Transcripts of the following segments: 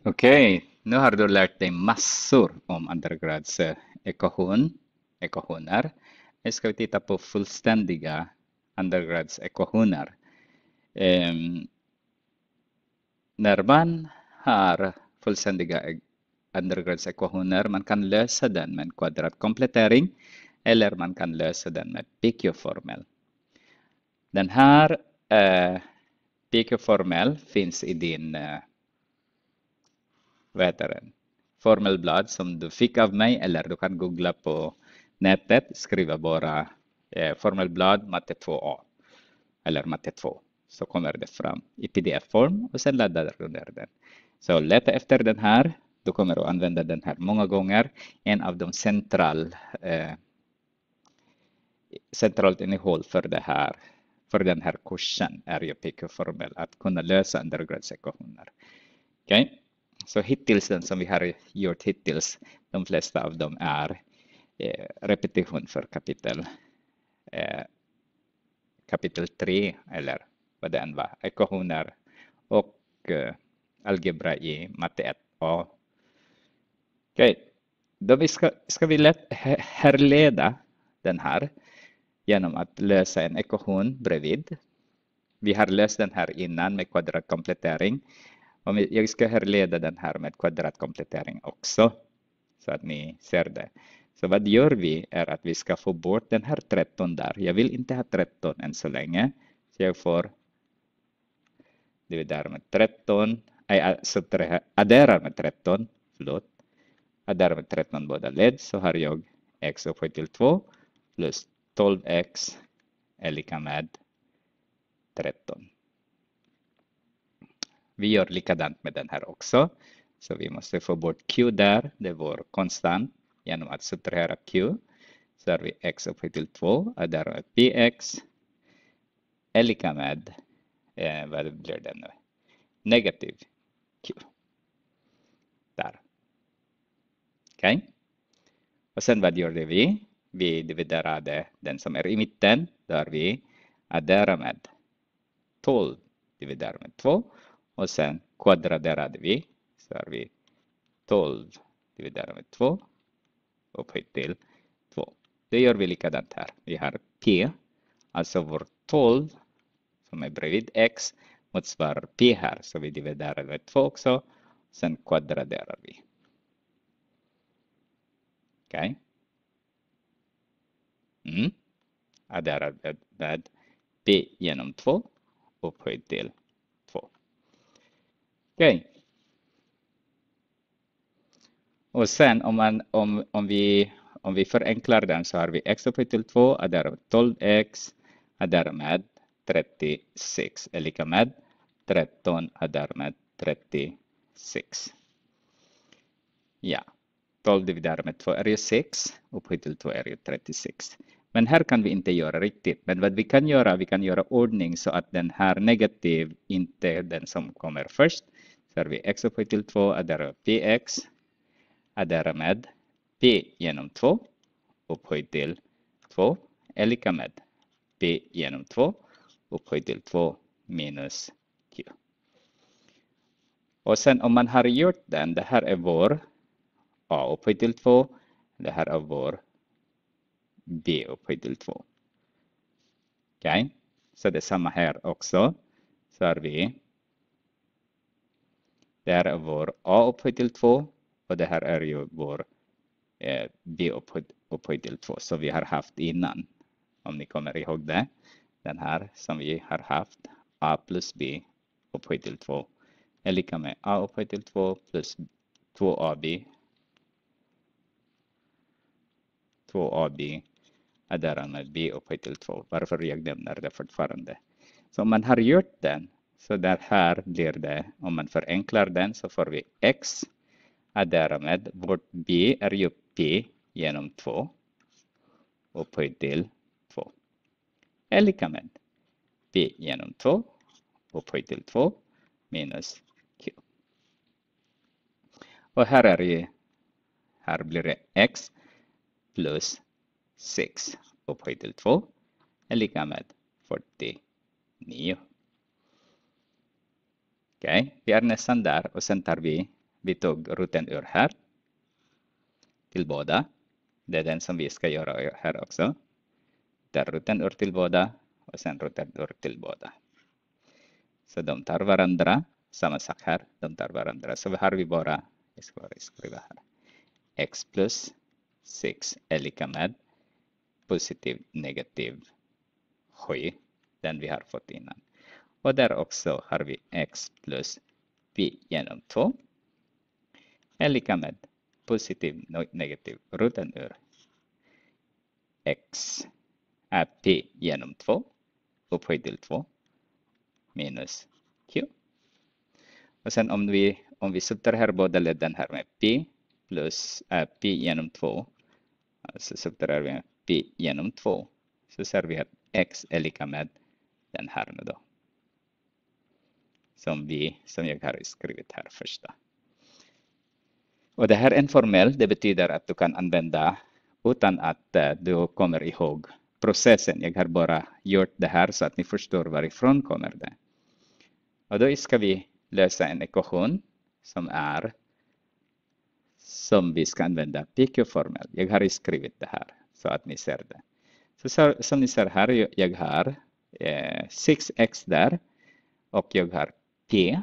Okej, okay. nu har du lärt dig massor om undergrads ekvation, ekvationer. Nu ska vi titta på fullständiga undergradsekvationer. Um, ehm, när man har fullständiga undergradsekvationer, man kan lösa den med en kvadratkomplettering eller man kan lösa den med PQ-formel. Den här eh, PQ-formel finns i din eh, vad heter det, formelblad som du fick av mig eller du kan googla på nätet, skriva bara eh, formelblad matte 2a eller matte 2 så kommer det fram i pdf-form och sen laddar du ner den. Så leta efter den här. Du kommer att använda den här många gånger. En av de central, eh, centralt innehåll för, det här, för den här kursen är ju PQ-formel, att kunna lösa undergradssektioner. Okay? Så hittills den som vi har gjort hittills, de flesta av dem är eh, repetition för kapitel, eh, kapitel 3 eller vad det än var, ekvationer och eh, algebra i matte 1a. Okej, då vi ska, ska vi härleda den här genom att lösa en ekvation bredvid. Vi har löst den här innan med kvadratkomplettering. Om jag ska härleda den här med kvadratkomplettering också, så att ni ser det. Så vad gör vi är att vi ska få bort den här 13 där. Jag vill inte ha 13 än så länge, så jag får det med 13, nej, subtraher, adderar med 13, förlåt, adderar med 13 båda led, så har jag x upphöjt till 2 plus 12x är lika med 13. Vi gör likadant med den här också. Så vi måste få bort Q där, det är vår konstant, genom att subtrahera Q. Så har vi x upphöjt till 2 och där har vi px är lika med, eh, vad blir det nu, negativ Q. Där. Okej. Okay. Och sen vad gjorde vi? Vi dividerade den som är i mitten, där vi adderar med 12, dividerar med 2 och sen kvadrerade vi. Så har vi 12 dividerat med 2 upphöjt till 2. Det gör vi likadant här. Vi har p, alltså vår 12 som är bredvid x motsvarar p här. Så vi dividerar med 2 också. Sen kvadraderar vi. Okej. Okay. Mm. Adderar med, med p genom 2 upphöjt till Okej. Okay. Och sen om, man, om, om, vi, om vi förenklar den så har vi x upphöjt till 2 är därav 12x är därmed 36 är lika med 13 är därmed 36. Ja, 12 dividerat med 2 är ju 6, upphöjt till 2 är ju 36. Men här kan vi inte göra riktigt. Men vad vi kan göra, vi kan göra ordning så att den här negativ inte är den som kommer först, Servi x upphöjt till 2 är där px är med p genom 2 upphöjt till 2 är lika med p genom 2 upphöjt till 2 minus q. Och sen om man har gjort den, det här är vår a upphöjt till 2, det här är vår b upphöjt till 2. Okej, okay? så det är samma här också. Så har vi det här är vår A upphöjt till 2 och det här är ju vår eh, B upphöjt, upphöjt till 2 som vi har haft innan. Om ni kommer ihåg det. Den här som vi har haft, A plus B upphöjt till 2 är lika med A upphöjt till 2 plus 2AB 2AB är därmed B upphöjt till 2. Varför jag nämner det fortfarande. Så om man har gjort den så där här blir det, om man förenklar den så får vi x. Och därmed vårt b är ju p genom 2 upphöjt till 2. Är lika med P genom 2 upphöjt till 2 minus q. Och här är ju, här blir det x plus 6 upphöjt till 2 är lika med 49. Okej, vi är nästan där och sen tar vi, vi tog ruten ur här. Till båda. Det är den som vi ska göra här också. Där ruten ur till båda och sen ruten ur till båda. Så de tar varandra. Samma sak här, de tar varandra. Så har vi bara, jag ska bara skriva här. x plus 6 är lika med positiv negativ 7, den vi har fått innan. Och där också har vi x plus pi genom 2 är lika med positiv negativ roten ur x är p genom 2 upphöjt till 2 minus q. Och sen om vi, om vi subtraherar båda leden här med p plus äh, p genom 2 alltså subtraherar vi p genom 2 så ser vi att x är lika med den här nu då som, vi, som jag har skrivit här första. Och det här är en formell, det betyder att du kan använda utan att eh, du kommer ihåg processen. Jag har bara gjort det här så att ni förstår varifrån kommer det. Och då ska vi lösa en ekvation som är som vi ska använda PQ-formel. Jag har skrivit det här så att ni ser det. Så som ni ser här, jag har eh, 6x där och jag har P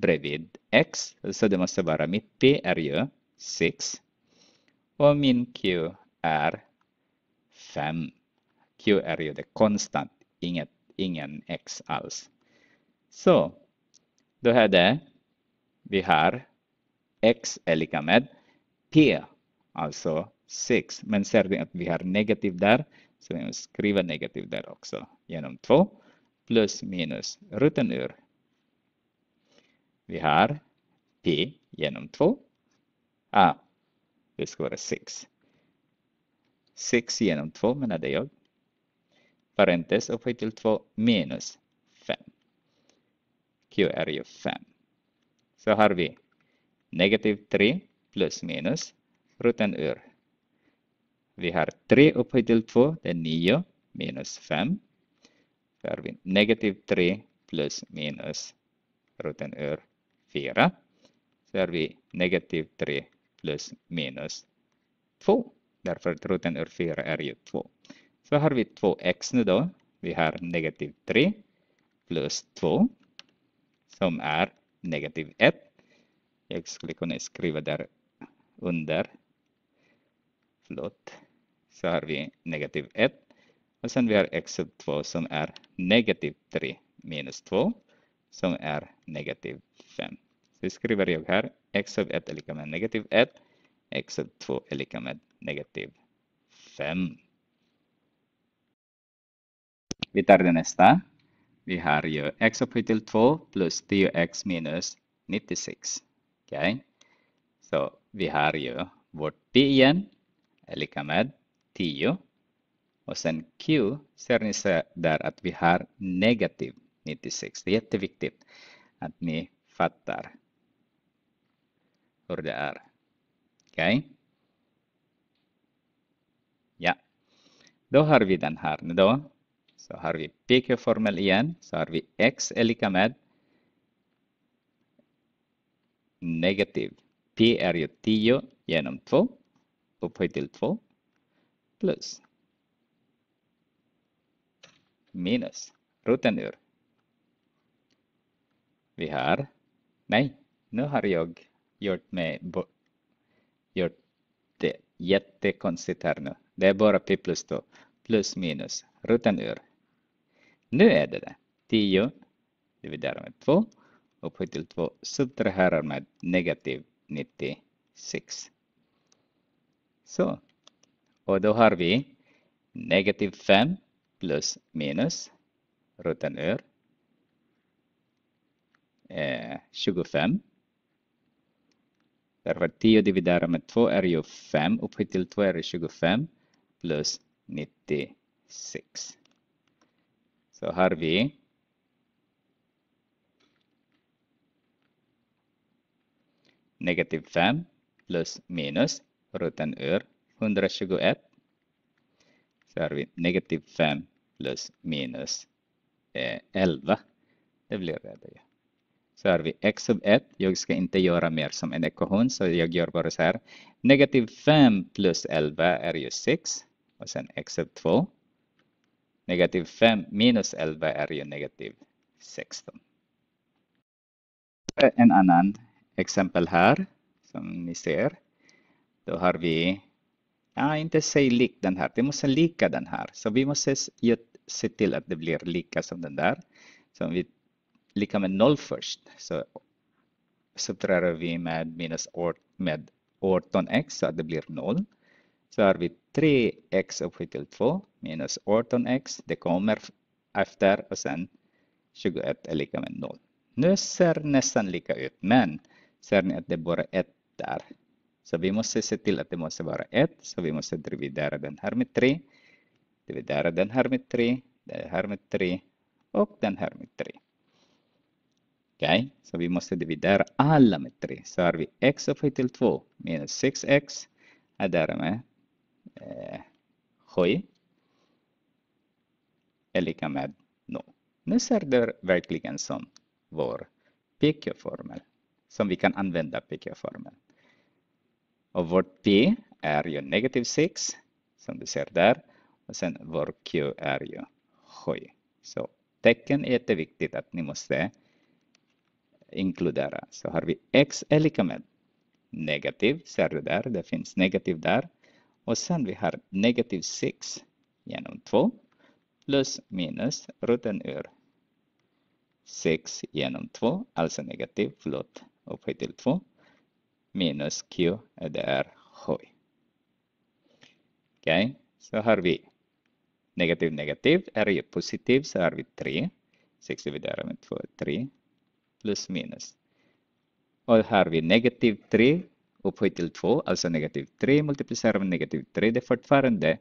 bredvid X, så det måste vara mitt P är ju 6 och min Q är 5. Q är ju det konstant, inget, ingen X alls. Så då är det vi har X är lika med P, alltså 6. Men ser vi att vi har negativ där, så vi måste skriva negativ där också genom 2 plus minus ruten ur vi har P genom 2. Ah, det ska vara 6. 6 genom 2 menade jag. Parentes upphöjt till 2 minus 5. Q är ju 5. Så har vi negativ 3 plus minus ruten ur. Vi har 3 upphöjt till 2, det är 9 minus 5. Så har vi negativ 3 plus minus ruten ur 4 så är vi negativ 3 plus minus 2. Därför att roten ur 4 är ju 2. Så har vi 2x nu då. Vi har negativ 3 plus 2 som är negativ 1. Jag skulle kunna skriva där under. Förlåt. Så har vi negativ 1. Och sen vi har x sub 2 som är negativ 3 minus 2 som är negativ 5. Så skriver jag här x sub 1 är lika med negativ 1, x sub 2 är lika med negativ 5. Vi tar det nästa. Vi har ju x upphöjt till 2 plus 10x minus 96. okay. så vi har ju vårt t igen är lika med 10. Och sen q, ser ni så där att vi har negativ 96. Det är jätteviktigt att ni fattar hur det är. Okej? Okay. Ja. Då har vi den här nu då. Så har vi pk formel igen. Så har vi X är lika med negativ. P är ju 10 genom 2. Upphöjt till 2. Plus. Minus. Roten ur. Vi har. Nej, nu har jag gjort mig gjort det jättekonstigt här nu. Det är bara pi plus 2 plus minus ruten ur. Nu är det det. 10 dividerar med 2 upphöjt till 2 subtraherar med negativ 96. Så. Och då har vi negativ 5 plus minus ruten ur eh, 25 Därför 10 dividerat med 2 är ju 5. Upphöjt till 2 är 25 plus 96. Så har vi negativ 5 plus minus roten ur 121. Så har vi negativ 5 plus minus 11. Eh, det blir det. Ja så har vi x sub 1. Jag ska inte göra mer som en ekvation, så jag gör bara så här. Negativ 5 plus 11 är ju 6. Och sen x sub 2. Negativ 5 minus 11 är ju negativ 16. En annan exempel här, som ni ser. Då har vi, ja, inte säg lik den här, det måste lika den här. Så vi måste se till att det blir lika som den där. Så vi lika med noll först. Så subtraherar vi med minus med 18x så att det blir noll. Så har vi 3x upphöjt till 2 minus 18x. Det kommer efter och sen 21 är lika med 0. Nu ser nästan lika ut men ser ni att det är bara 1 där. Så vi måste se till att det måste vara 1. Så vi måste dividera den här med 3. Dividera den här med 3. Den här med 3. Och den här med 3. Okej, okay? så vi måste dividera alla med 3. Så har vi x upphöjt till 2 minus 6x är därmed eh, 7 är lika med 0. Nu ser det verkligen som vår PQ-formel, som vi kan använda PQ-formeln. Och vårt P är ju negativ 6, som du ser där. Och sen vår Q är ju 7. Så tecken är jätteviktigt att ni måste inkludera. Så har vi x är lika med negativ, ser du där, det finns negativ där. Och sen vi har negativ 6 genom 2 plus minus roten ur 6 genom 2, alltså negativ, förlåt, upphöjt till 2 minus q, det är hoj. Okej, okay. så har vi negativ negativ, är ju positiv så har vi 3. 6 dividerat med 2 är 3 plus minus. Och har vi negativ 3 upphöjt till 2, alltså negativ 3 multiplicerar med negativ 3, det är fortfarande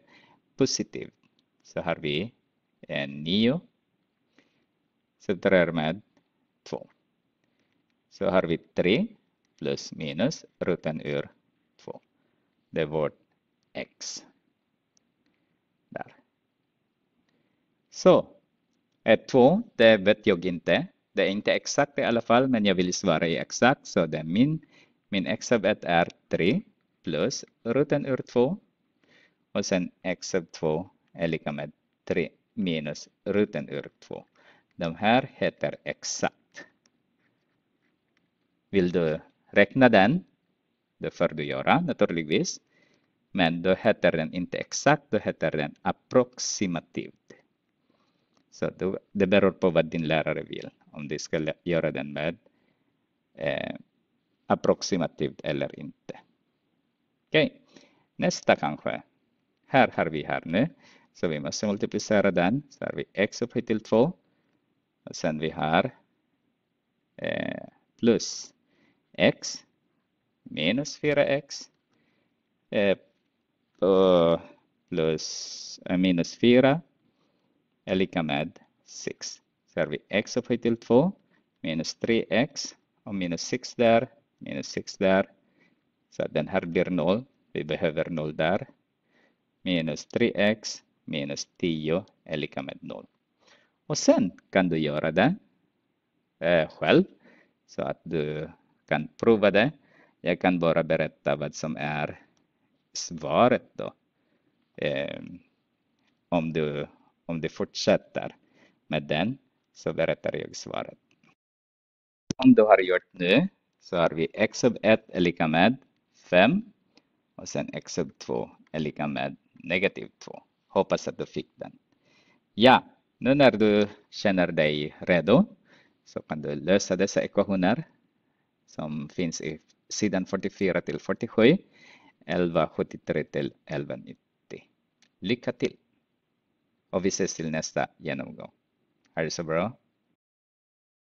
positivt. Så har vi en 9 subtraherar med 2. Så har vi 3 plus minus roten ur 2. Det är vårt x. Där. Så, 2, det vet jag inte. Det är inte exakt i alla fall, men jag vill svara i exakt. Så det är min, min x sub 1 är 3 plus ruten ur 2. Och sen x sub 2 är lika med 3 minus ruten ur 2. De här heter exakt. Vill du räkna den? Det får du göra naturligtvis. Men då heter den inte exakt, då heter den approximativt. Så det beror på vad din lärare vill om de ska göra den med eh, approximativt eller inte. Okej, okay. nästa kanske. Här har vi här nu. Så vi måste multiplicera den. Så har vi x upphöjt till 2. Och sen vi har eh, plus x minus 4x eh, plus eh, minus 4 är lika med 6. Så har vi x upphöjt till 2 minus 3x och minus 6 där, minus 6 där. Så den här blir 0. Vi behöver 0 där. Minus 3x minus 10 är lika med 0. Och sen kan du göra det eh, själv så att du kan prova det. Jag kan bara berätta vad som är svaret då. Eh, om, du, om du fortsätter med den så berättar jag svaret. Om du har gjort nu så har vi x sub 1 är lika med 5 och sen x sub 2 är lika med negativ 2. Hoppas att du fick den. Ja, nu när du känner dig redo så kan du lösa dessa ekvationer som finns i sidan 44 till 47, 1173 till 1190. Lycka till! Och vi ses till nästa genomgång. so, bro?